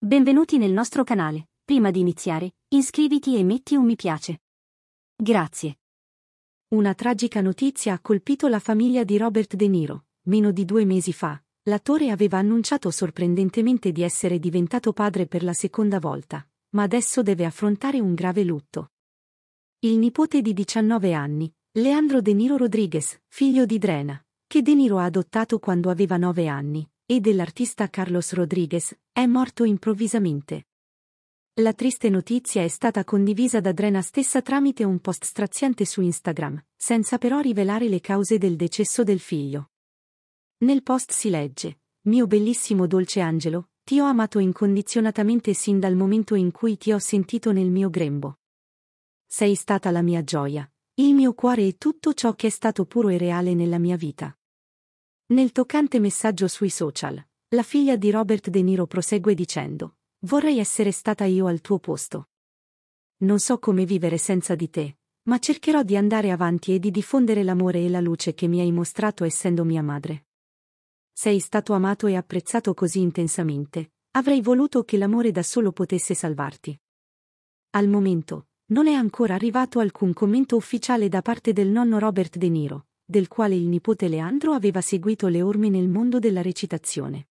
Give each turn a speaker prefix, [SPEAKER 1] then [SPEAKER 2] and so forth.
[SPEAKER 1] Benvenuti nel nostro canale. Prima di iniziare, iscriviti e metti un mi piace. Grazie. Una tragica notizia ha colpito la famiglia di Robert De Niro. Meno di due mesi fa, l'attore aveva annunciato sorprendentemente di essere diventato padre per la seconda volta, ma adesso deve affrontare un grave lutto. Il nipote di 19 anni, Leandro De Niro Rodriguez, figlio di Drena, che De Niro ha adottato quando aveva 9 anni, e dell'artista Carlos Rodriguez, è morto improvvisamente. La triste notizia è stata condivisa da Drena stessa tramite un post straziante su Instagram, senza però rivelare le cause del decesso del figlio. Nel post si legge, Mio bellissimo dolce angelo, ti ho amato incondizionatamente sin dal momento in cui ti ho sentito nel mio grembo. Sei stata la mia gioia, il mio cuore e tutto ciò che è stato puro e reale nella mia vita. Nel toccante messaggio sui social, la figlia di Robert De Niro prosegue dicendo, vorrei essere stata io al tuo posto. Non so come vivere senza di te, ma cercherò di andare avanti e di diffondere l'amore e la luce che mi hai mostrato essendo mia madre. Sei stato amato e apprezzato così intensamente, avrei voluto che l'amore da solo potesse salvarti. Al momento, non è ancora arrivato alcun commento ufficiale da parte del nonno Robert De Niro, del quale il nipote Leandro aveva seguito le orme nel mondo della recitazione.